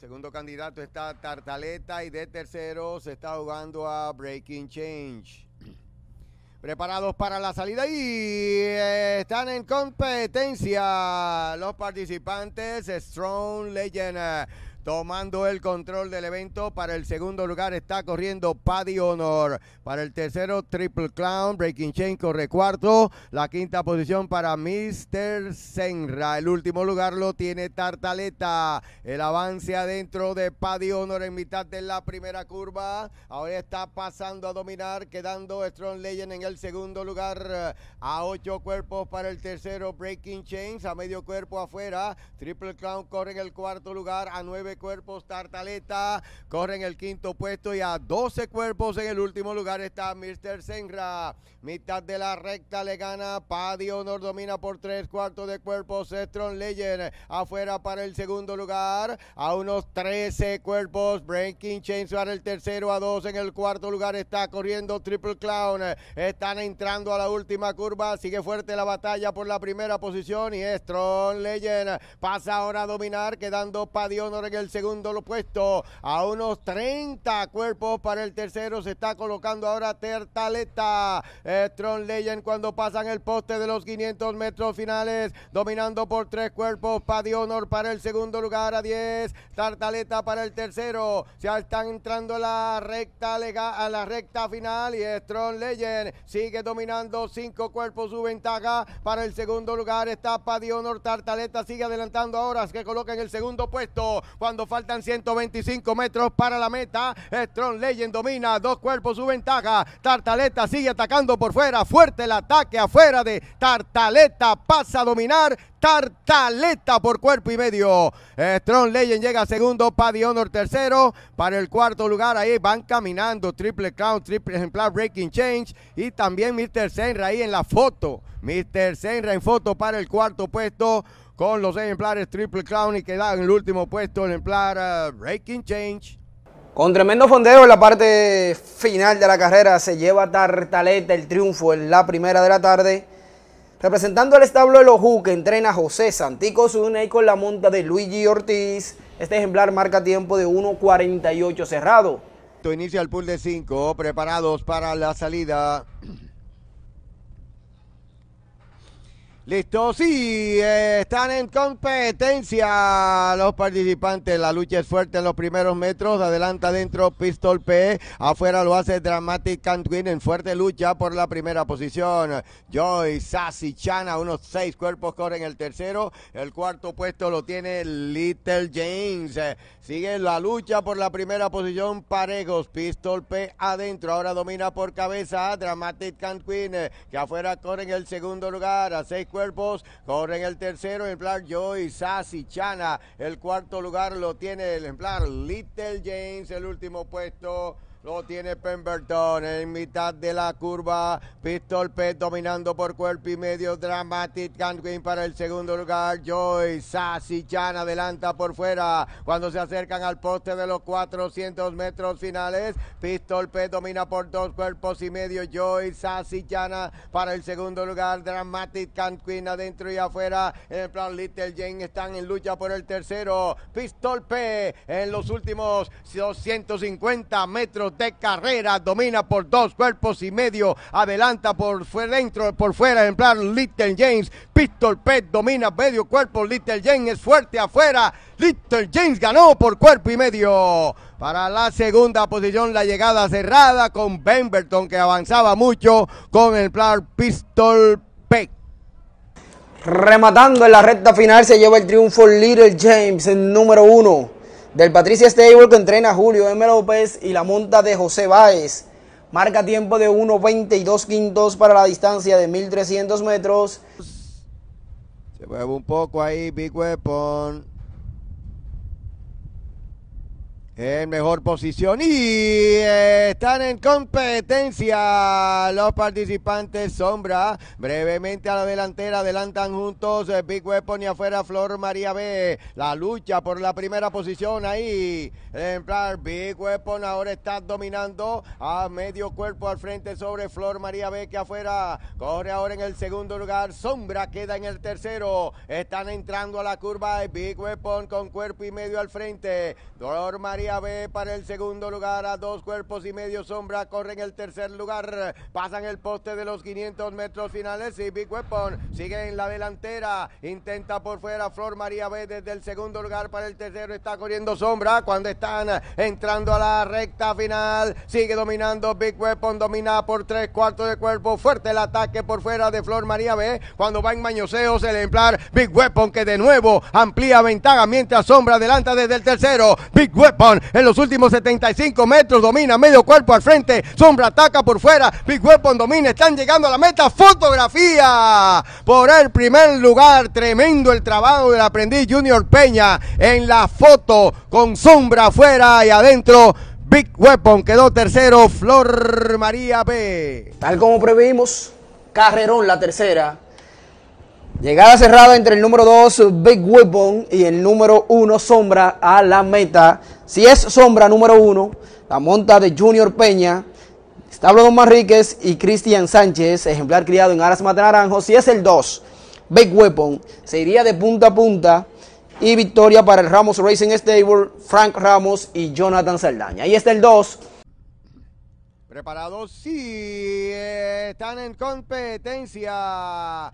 Segundo candidato está Tartaleta y de tercero se está jugando a Breaking Change. Preparados para la salida y están en competencia los participantes Strong Legend tomando el control del evento. Para el segundo lugar está corriendo Paddy Honor. Para el tercero, Triple Clown. Breaking Chain corre cuarto. La quinta posición para Mr. Senra. El último lugar lo tiene Tartaleta. El avance adentro de Paddy Honor en mitad de la primera curva. Ahora está pasando a dominar, quedando Strong Legend en el segundo lugar. A ocho cuerpos para el tercero, Breaking Chains. A medio cuerpo afuera. Triple Clown corre en el cuarto lugar. A nueve cuerpos Tartaleta, corre en el quinto puesto y a 12 cuerpos en el último lugar está Mr. Senra. Mitad de la recta le gana Padio Honor, domina por tres cuartos de cuerpos Strong Legend. Afuera para el segundo lugar, a unos 13 cuerpos. Breaking Chainswar el tercero, a dos en el cuarto lugar está corriendo Triple Clown. Están entrando a la última curva, sigue fuerte la batalla por la primera posición y Strong Legend pasa ahora a dominar, quedando Padio Honor en el segundo puesto. A unos 30 cuerpos para el tercero se está colocando ahora Tertaleta. strong eh, Legend cuando pasan el poste de los 500 metros finales. Dominando por tres cuerpos. Paddy Honor para el segundo lugar a 10. Tartaleta para el tercero. Ya están entrando a la recta, legal, a la recta final y Strong Legend sigue dominando cinco cuerpos su ventaja. Para el segundo lugar está Paddy Honor. Tartaleta sigue adelantando ahora que coloca en el segundo puesto cuando faltan 125 metros para la meta. Strong Legend domina, dos cuerpos su ventaja. Tartaleta sigue atacando por fuera, fuerte el ataque afuera de Tartaleta, pasa a dominar. Tartaleta por cuerpo y medio. Strong Legend llega segundo, Paddy Honor tercero. Para el cuarto lugar ahí van caminando Triple Crown, Triple Ejemplar, Breaking Change y también Mr. Senra ahí en la foto. Mr. Senra en foto para el cuarto puesto con los ejemplares Triple Crown y que en el último puesto el ejemplar eh, Breaking Change. Con tremendo fondeo en la parte final de la carrera se lleva Tartaleta el triunfo en la primera de la tarde. Representando al establo de los que entrena José Santico Zune y con la monta de Luigi Ortiz. Este ejemplar marca tiempo de 1.48 cerrado. Inicia el pool de 5, preparados para la salida. Listo, sí, están en competencia los participantes. La lucha es fuerte en los primeros metros. Adelanta adentro Pistol P. Afuera lo hace Dramatic Cantwin en fuerte lucha por la primera posición. Joy, Sassy, Chana, unos seis cuerpos corren el tercero. El cuarto puesto lo tiene Little James. sigue la lucha por la primera posición. Parejos, Pistol P adentro. Ahora domina por cabeza Dramatic Cantwin, que afuera corre en el segundo lugar a seis cuerpos Corren el tercero, ejemplar Joy Sassy Chana. El cuarto lugar lo tiene el ejemplar Little James. El último puesto. Lo tiene Pemberton en mitad de la curva. Pistol P dominando por cuerpo y medio. Dramatic Queen para el segundo lugar. Joy Chana adelanta por fuera. Cuando se acercan al poste de los 400 metros finales, Pistol P domina por dos cuerpos y medio. Joy Chana para el segundo lugar. Dramatic Queen adentro y afuera. En el plan Little Jane están en lucha por el tercero. Pistol P en los últimos 250 metros de carrera, domina por dos cuerpos y medio, adelanta por fuera, dentro, por fuera, ejemplar Little James, Pistol Pet domina medio cuerpo, Little James es fuerte afuera, Little James ganó por cuerpo y medio. Para la segunda posición, la llegada cerrada con Bemberton que avanzaba mucho con el plan Pistol Peck Rematando en la recta final se lleva el triunfo Little James, en número uno. Del Patricia Stable que entrena Julio M. López y la monta de José Báez. Marca tiempo de 1.22 quintos para la distancia de 1.300 metros. Se mueve un poco ahí, Big Weapon en mejor posición y eh, están en competencia los participantes sombra brevemente a la delantera adelantan juntos eh, Big Weapon y afuera Flor María B la lucha por la primera posición ahí en plan Big Weapon ahora está dominando a medio cuerpo al frente sobre Flor María B que afuera corre ahora en el segundo lugar sombra queda en el tercero están entrando a la curva de Big Weapon con cuerpo y medio al frente Flor María B para el segundo lugar. A dos cuerpos y medio sombra corre en el tercer lugar. Pasan el poste de los 500 metros finales y Big Weapon sigue en la delantera. Intenta por fuera Flor María B desde el segundo lugar para el tercero. Está corriendo sombra cuando están entrando a la recta final. Sigue dominando Big Weapon. Domina por tres cuartos de cuerpo. Fuerte el ataque por fuera de Flor María B. Cuando va en mañoseos el ejemplar Big Weapon que de nuevo amplía ventaja mientras sombra adelanta desde el tercero. Big Weapon en los últimos 75 metros. Domina medio cuerpo al frente. Sombra ataca por fuera. Big Weapon domina. Están llegando a la meta. Fotografía por el primer lugar. Tremendo el trabajo del aprendiz Junior Peña en la foto con sombra afuera y adentro. Big Weapon quedó tercero, Flor María B. Tal como previmos, Carrerón la tercera, Llegada cerrada entre el número 2 Big Weapon y el número 1 Sombra a la meta. Si es Sombra número 1, la monta de Junior Peña, Establo Don Manríquez y Cristian Sánchez, ejemplar criado en Aras Mata Naranjo. Si es el 2, Big Weapon, se iría de punta a punta y victoria para el Ramos Racing Stable, Frank Ramos y Jonathan Saldaña. Ahí está el 2. Preparados, sí, están en competencia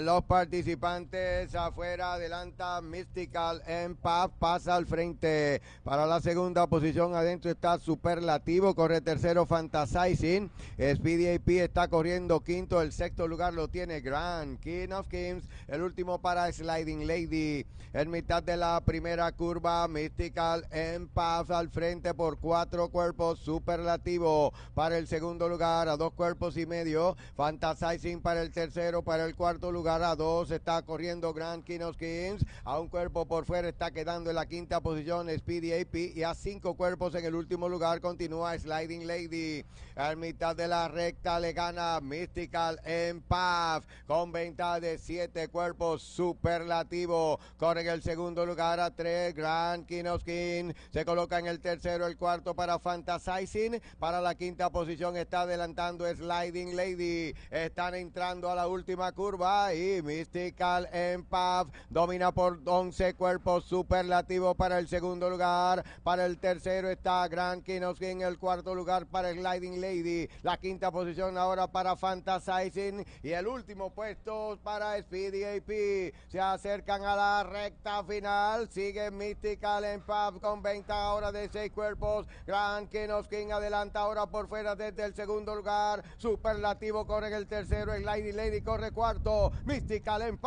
los participantes afuera, adelanta Mystical en Paz, pasa al frente para la segunda posición, adentro está Superlativo, corre tercero Fantasizing, Speedy AP está corriendo quinto, el sexto lugar lo tiene Grand King of Kings, el último para Sliding Lady, en mitad de la primera curva, Mystical en Paz al frente por cuatro cuerpos, Superlativo para el segundo lugar, a dos cuerpos y medio, Fantasizing para el tercero, para el cuarto, lugar a dos está corriendo Grand Kinoskins. A un cuerpo por fuera está quedando en la quinta posición Speedy AP. Y a cinco cuerpos en el último lugar continúa Sliding Lady. A mitad de la recta le gana Mystical Empath con venta de siete cuerpos superlativo. Corre en el segundo lugar a tres Grand Kinoskin. Se coloca en el tercero, el cuarto para Fantasizing. Para la quinta posición está adelantando Sliding Lady. Están entrando a la última curva va y Mystical Empath domina por 11 cuerpos superlativo para el segundo lugar. Para el tercero está Grand Kinoskin, en el cuarto lugar para sliding Lady. La quinta posición ahora para Fantasizing y el último puesto para Speedy AP. Se acercan a la recta final. Sigue Mystical Empath con 20 ahora de 6 cuerpos. Gran Kinoskin adelanta ahora por fuera desde el segundo lugar. Superlativo corre en el tercero. sliding Lady corre cuarto. Mística Mystical en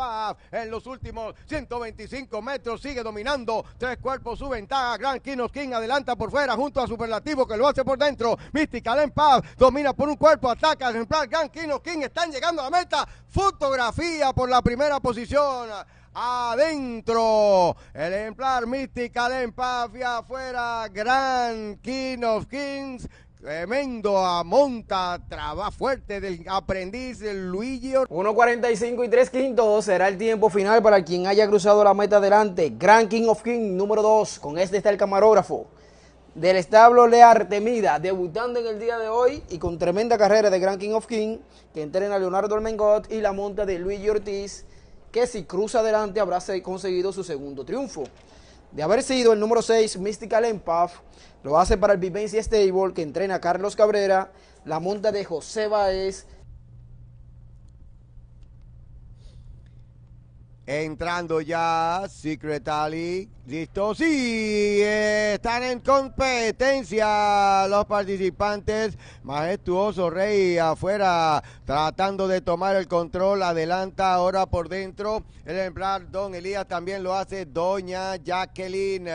en los últimos 125 metros, sigue dominando, tres cuerpos su ventaja, Gran Kinos King adelanta por fuera junto a Superlativo que lo hace por dentro, Mystical en domina por un cuerpo, ataca ejemplar, Gran Kinos King están llegando a la meta, fotografía por la primera posición adentro. El ejemplar Mystical Empath y afuera. Gran King of Kings Tremendo a monta, traba fuerte del aprendiz Luigi. 1.45 y 3 quintos será el tiempo final para quien haya cruzado la meta adelante, Grand King of King número 2. Con este está el camarógrafo del establo Le Artemida, debutando en el día de hoy y con tremenda carrera de Grand King of King, que entrena Leonardo Almengot y la monta de Luigi Ortiz, que si cruza adelante habrá conseguido su segundo triunfo de haber sido el número 6 Mystical Empath, lo hace para el Vivencia Stable que entrena a Carlos Cabrera, la monta de José Baez Entrando ya Secret Ali. Listo. Sí, están en competencia los participantes. Majestuoso Rey afuera tratando de tomar el control. Adelanta ahora por dentro. El ejemplar Don Elías también lo hace Doña Jacqueline.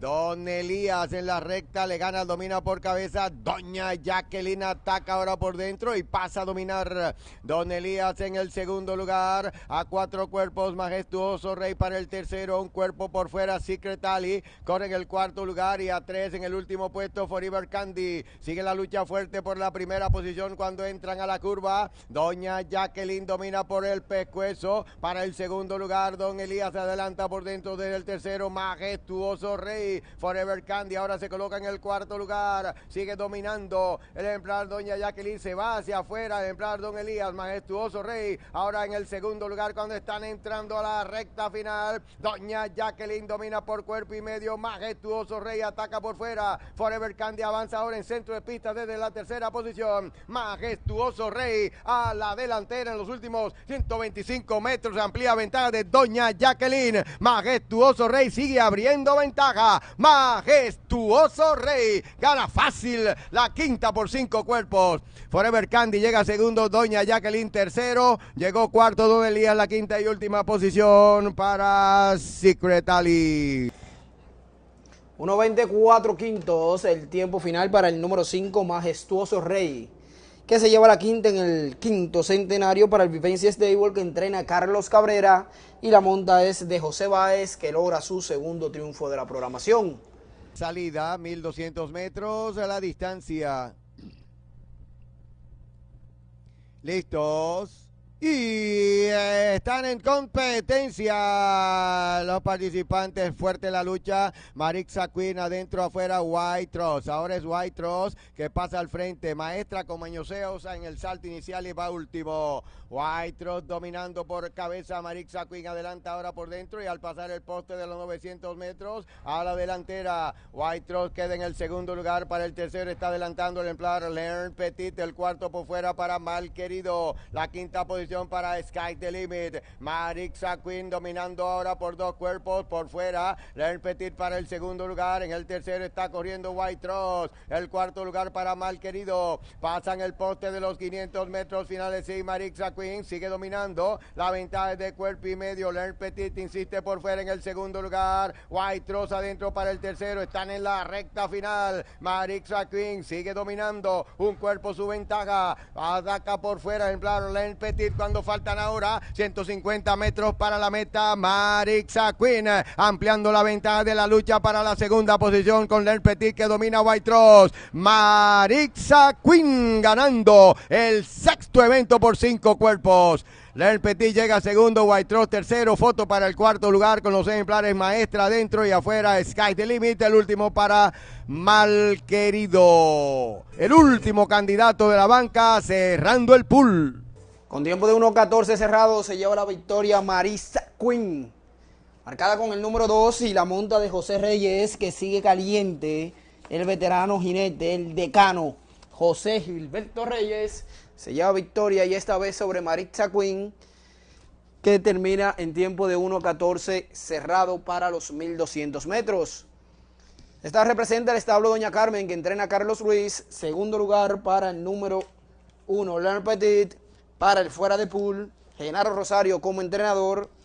Don Elías en la recta le gana, domina por cabeza. Doña Jacqueline ataca ahora por dentro y pasa a dominar. Don Elías en el segundo lugar. A cuatro cuerpos, majestuoso Rey para el tercero. Un cuerpo por fuera, Secret Ali. Corre en el cuarto lugar y a tres en el último puesto, Forever Candy. Sigue la lucha fuerte por la primera posición cuando entran a la curva. Doña Jacqueline domina por el pescuezo. Para el segundo lugar, Don Elías se adelanta por dentro del tercero. Majestuoso Rey Forever Candy ahora se coloca en el cuarto lugar. Sigue dominando el ejemplar Doña Jacqueline. Se va hacia afuera el ejemplar Don Elías. Majestuoso Rey. Ahora en el segundo lugar cuando están entrando a la recta final. Doña Jacqueline domina por cuerpo y medio. Majestuoso Rey ataca por fuera. Forever Candy avanza ahora en centro de pista desde la tercera posición. Majestuoso Rey a la delantera en los últimos 125 metros. Amplía ventaja de Doña Jacqueline. Majestuoso Rey sigue abriendo ventaja majestuoso Rey, gana fácil la quinta por cinco cuerpos. Forever Candy llega segundo, Doña Jacqueline tercero, llegó cuarto Don Elías, la quinta y última posición para Secret Ali. 1.24 quintos, el tiempo final para el número 5, Majestuoso Rey que se lleva la quinta en el quinto centenario para el Vivencia Stable que entrena Carlos Cabrera y la monta es de José Báez que logra su segundo triunfo de la programación. Salida, 1200 metros a la distancia. Listos. Y eh, están en competencia los participantes. Fuerte la lucha. Marixa Queen adentro, afuera. White Ross. Ahora es White Ross que pasa al frente. Maestra con Seosa en el salto inicial y va último. White Tross dominando por cabeza. Marixa Queen adelanta ahora por dentro y al pasar el poste de los 900 metros a la delantera. White Ross queda en el segundo lugar para el tercero. Está adelantando el empleado Learn Petit. El cuarto por fuera para Mal Querido. La quinta posición para Sky the Limit. Marixa Quinn dominando ahora por dos cuerpos por fuera. Learn Petit para el segundo lugar. En el tercero está corriendo White Ross. El cuarto lugar para Mal Querido. Pasan el poste de los 500 metros finales y Marixa Quinn sigue dominando. La ventaja es de cuerpo y medio. Learn Petit insiste por fuera en el segundo lugar. White Ross adentro para el tercero. Están en la recta final. Marixa Quinn sigue dominando. Un cuerpo su ventaja. Ataca por fuera. En plano, Learn Petit cuando faltan ahora 150 metros para la meta. Marixa Queen ampliando la ventaja de la lucha para la segunda posición con Ler Petit que domina White Ross. Marixa Queen ganando el sexto evento por cinco cuerpos. Lerpetit Petit llega segundo, White tercero, foto para el cuarto lugar con los ejemplares maestra adentro y afuera, Sky de Limit, el último para Malquerido. El último candidato de la banca cerrando el pool. Con tiempo de 1'14 cerrado se lleva la victoria Marisa Quinn. Marcada con el número 2 y la monta de José Reyes que sigue caliente. El veterano jinete, el decano José Gilberto Reyes se lleva victoria y esta vez sobre Maritza Quinn que termina en tiempo de 1.14 cerrado para los 1200 metros. Esta representa el establo Doña Carmen que entrena a Carlos Ruiz, segundo lugar para el número 1 Leonard Petit, para el fuera de pool, Genaro Rosario como entrenador